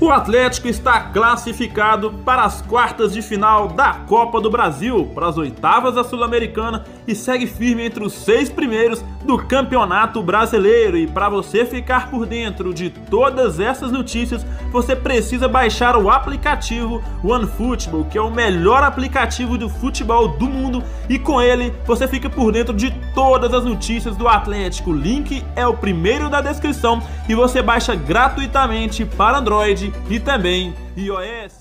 O Atlético está classificado para as quartas de final da Copa do Brasil, para as oitavas da Sul-Americana e segue firme entre os seis primeiros do Campeonato Brasileiro. E para você ficar por dentro de todas essas notícias, você precisa baixar o aplicativo OneFootball, que é o melhor aplicativo do futebol do mundo, e com ele você fica por dentro de todas as notícias do Atlético. O link é o primeiro da descrição e você baixa gratuitamente para Android e também iOS.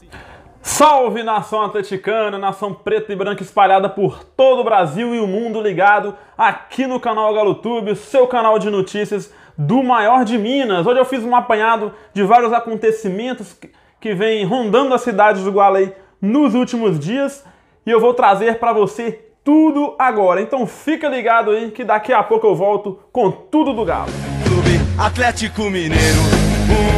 Salve nação atleticana, nação preta e branca espalhada por todo o Brasil e o mundo ligado aqui no canal GaloTube, seu canal de notícias do maior de Minas. Hoje eu fiz um apanhado de vários acontecimentos que vem rondando a cidade do Gualei nos últimos dias e eu vou trazer para você tudo agora. Então fica ligado aí que daqui a pouco eu volto com tudo do Galo. Clube Atlético Mineiro,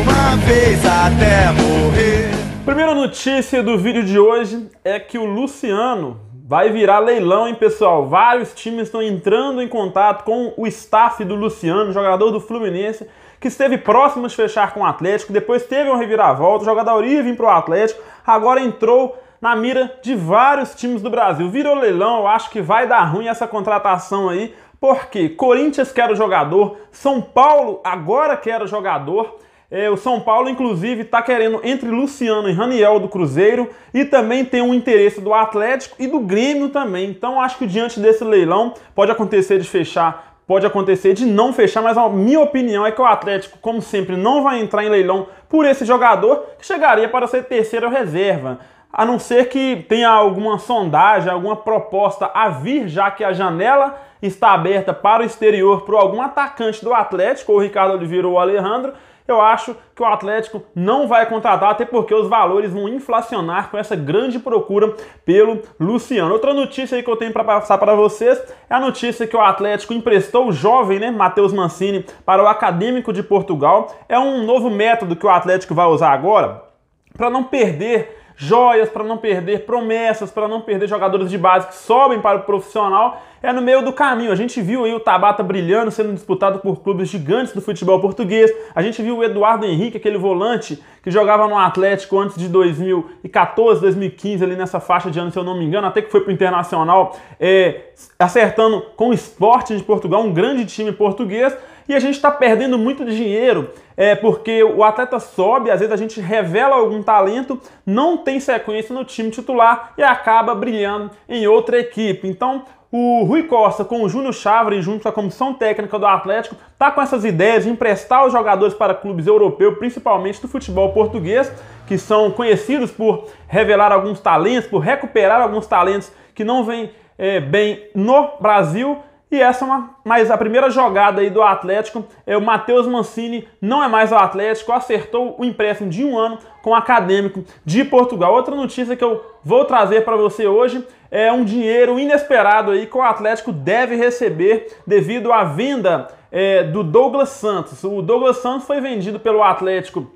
uma vez até morrer. Primeira notícia do vídeo de hoje é que o Luciano, Vai virar leilão, hein, pessoal? Vários times estão entrando em contato com o staff do Luciano, jogador do Fluminense, que esteve próximo de fechar com o Atlético, depois teve um reviravolta, o jogador ia vir para o Atlético, agora entrou na mira de vários times do Brasil. Virou leilão, eu acho que vai dar ruim essa contratação aí, porque Corinthians quer o jogador, São Paulo agora quer o jogador, é, o São Paulo, inclusive, está querendo entre Luciano e Raniel do Cruzeiro e também tem um interesse do Atlético e do Grêmio também. Então acho que diante desse leilão pode acontecer de fechar, pode acontecer de não fechar, mas a minha opinião é que o Atlético, como sempre, não vai entrar em leilão por esse jogador que chegaria para ser terceiro reserva. A não ser que tenha alguma sondagem, alguma proposta a vir, já que a janela está aberta para o exterior para algum atacante do Atlético, ou Ricardo Oliveira ou Alejandro, eu acho que o Atlético não vai contratar, até porque os valores vão inflacionar com essa grande procura pelo Luciano. Outra notícia aí que eu tenho para passar para vocês é a notícia que o Atlético emprestou o jovem, né, Matheus Mancini, para o Acadêmico de Portugal. É um novo método que o Atlético vai usar agora para não perder joias para não perder, promessas para não perder jogadores de base que sobem para o profissional, é no meio do caminho. A gente viu aí o Tabata brilhando, sendo disputado por clubes gigantes do futebol português. A gente viu o Eduardo Henrique, aquele volante que jogava no Atlético antes de 2014, 2015, ali nessa faixa de ano, se eu não me engano, até que foi para o Internacional, é, acertando com o Sporting de Portugal, um grande time português. E a gente está perdendo muito dinheiro é, porque o atleta sobe, às vezes a gente revela algum talento, não tem sequência no time titular e acaba brilhando em outra equipe. Então, o Rui Costa com o Júnior Chávere, junto com a comissão técnica do Atlético, tá com essas ideias de emprestar os jogadores para clubes europeus, principalmente do futebol português, que são conhecidos por revelar alguns talentos, por recuperar alguns talentos que não vêm é, bem no Brasil e essa é uma, mas a primeira jogada aí do Atlético é o Matheus Mancini não é mais o Atlético, acertou o empréstimo de um ano com o Acadêmico de Portugal. Outra notícia que eu vou trazer para você hoje é um dinheiro inesperado aí que o Atlético deve receber devido à venda é, do Douglas Santos. O Douglas Santos foi vendido pelo Atlético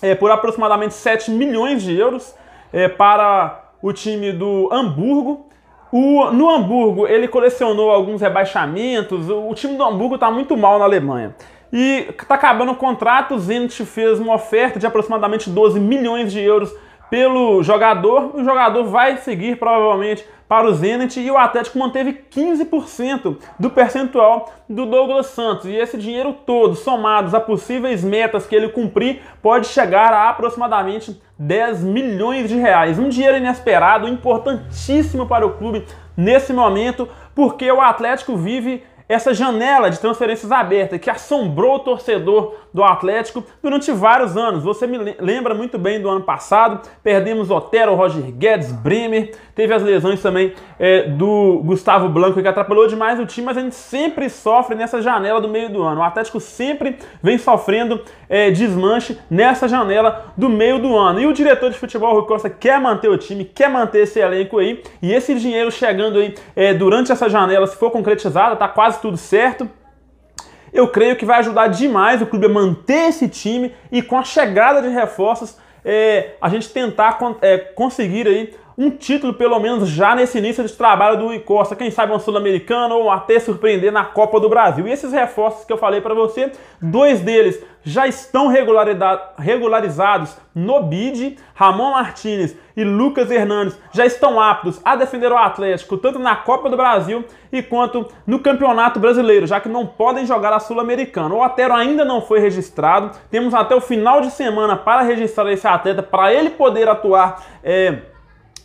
é, por aproximadamente 7 milhões de euros é, para o time do Hamburgo o, no Hamburgo, ele colecionou alguns rebaixamentos. O, o time do Hamburgo está muito mal na Alemanha. E está acabando o contrato, o Zenit fez uma oferta de aproximadamente 12 milhões de euros pelo jogador, o jogador vai seguir provavelmente para o Zenit e o Atlético manteve 15% do percentual do Douglas Santos. E esse dinheiro todo, somados a possíveis metas que ele cumprir, pode chegar a aproximadamente 10 milhões de reais. Um dinheiro inesperado, importantíssimo para o clube nesse momento, porque o Atlético vive essa janela de transferências aberta que assombrou o torcedor do Atlético durante vários anos. Você me lembra muito bem do ano passado, perdemos Otero, Roger Guedes, Bremer, teve as lesões também é, do Gustavo Blanco que atrapalhou demais o time, mas a gente sempre sofre nessa janela do meio do ano. O Atlético sempre vem sofrendo é, desmanche nessa janela do meio do ano. E o diretor de futebol, Rui Costa, quer manter o time, quer manter esse elenco aí, e esse dinheiro chegando aí é, durante essa janela, se for concretizada, tá quase caso tudo certo, eu creio que vai ajudar demais o clube a manter esse time e com a chegada de reforços, é, a gente tentar é, conseguir aí um título, pelo menos já nesse início de trabalho do Encosta, quem sabe uma Sul-Americana ou até surpreender na Copa do Brasil. E esses reforços que eu falei para você, dois deles já estão regularizados no BID, Ramon Martinez e Lucas Hernandes já estão aptos a defender o Atlético, tanto na Copa do Brasil e quanto no Campeonato Brasileiro, já que não podem jogar a Sul-Americana. O Otero ainda não foi registrado, temos até o final de semana para registrar esse atleta, para ele poder atuar. É,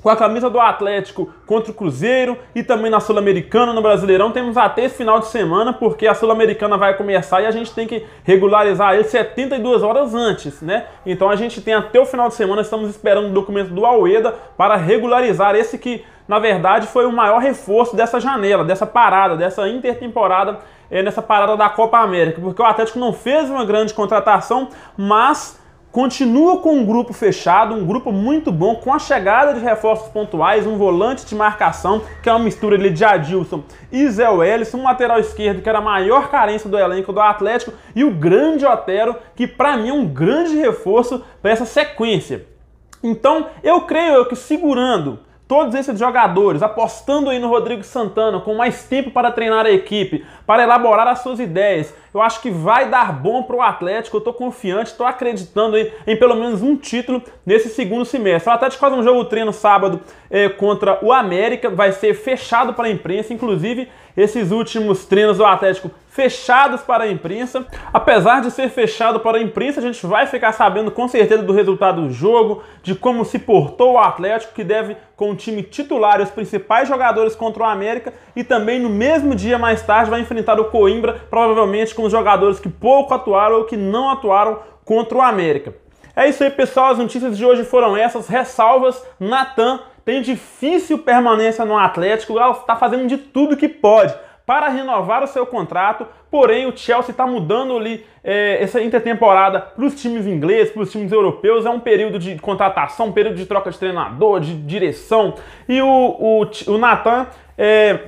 com a camisa do Atlético contra o Cruzeiro e também na Sul-Americana, no Brasileirão. Temos até esse final de semana, porque a Sul-Americana vai começar e a gente tem que regularizar ele 72 horas antes, né? Então a gente tem até o final de semana, estamos esperando o documento do Aleda para regularizar esse que, na verdade, foi o maior reforço dessa janela, dessa parada, dessa intertemporada, é, nessa parada da Copa América, porque o Atlético não fez uma grande contratação, mas continua com um grupo fechado, um grupo muito bom, com a chegada de reforços pontuais, um volante de marcação, que é uma mistura ali de Adilson e Zé Wellison, um lateral esquerdo, que era a maior carência do elenco do Atlético, e o grande Otero, que para mim é um grande reforço para essa sequência. Então, eu creio eu que segurando todos esses jogadores apostando aí no Rodrigo Santana com mais tempo para treinar a equipe, para elaborar as suas ideias. Eu acho que vai dar bom para o Atlético, eu estou confiante, estou acreditando aí em pelo menos um título nesse segundo semestre. O Atlético faz um jogo treino sábado eh, contra o América, vai ser fechado para a imprensa, inclusive esses últimos treinos do Atlético Fechados para a imprensa. Apesar de ser fechado para a imprensa, a gente vai ficar sabendo com certeza do resultado do jogo, de como se portou o Atlético, que deve, com o time titular e os principais jogadores contra o América, e também no mesmo dia mais tarde vai enfrentar o Coimbra, provavelmente com os jogadores que pouco atuaram ou que não atuaram contra o América. É isso aí, pessoal. As notícias de hoje foram essas. Ressalvas, Natan tem difícil permanência no Atlético, está fazendo de tudo que pode para renovar o seu contrato, porém o Chelsea está mudando ali é, essa intertemporada para os times ingleses, para os times europeus, é um período de contratação, um período de troca de treinador, de direção, e o, o, o Nathan... É,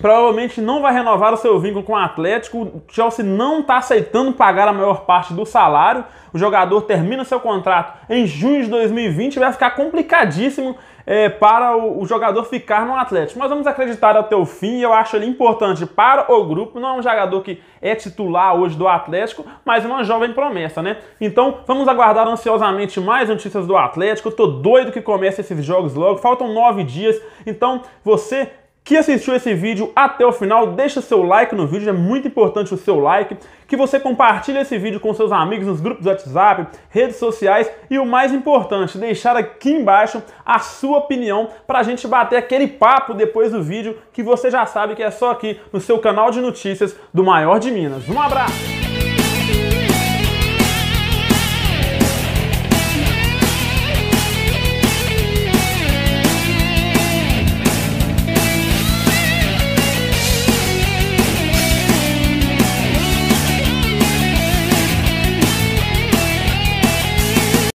provavelmente não vai renovar o seu vínculo com o Atlético. O Chelsea não está aceitando pagar a maior parte do salário. O jogador termina seu contrato em junho de 2020 e vai ficar complicadíssimo é, para o, o, jogador ficar no Atlético. Mas vamos acreditar até o fim, eu acho ele importante para o grupo. Não é um jogador que é titular hoje do Atlético, mas é uma jovem promessa, né? Então vamos aguardar ansiosamente mais notícias do Atlético. Eu tô doido que comece esses jogos logo, faltam nove dias. Então você que assistiu esse vídeo até o final, deixa seu like no vídeo, é muito importante o seu like, que você compartilhe esse vídeo com seus amigos nos grupos do WhatsApp, redes sociais e o mais importante, deixar aqui embaixo a sua opinião para a gente bater aquele papo depois do vídeo que você já sabe que é só aqui no seu canal de notícias do Maior de Minas. Um abraço!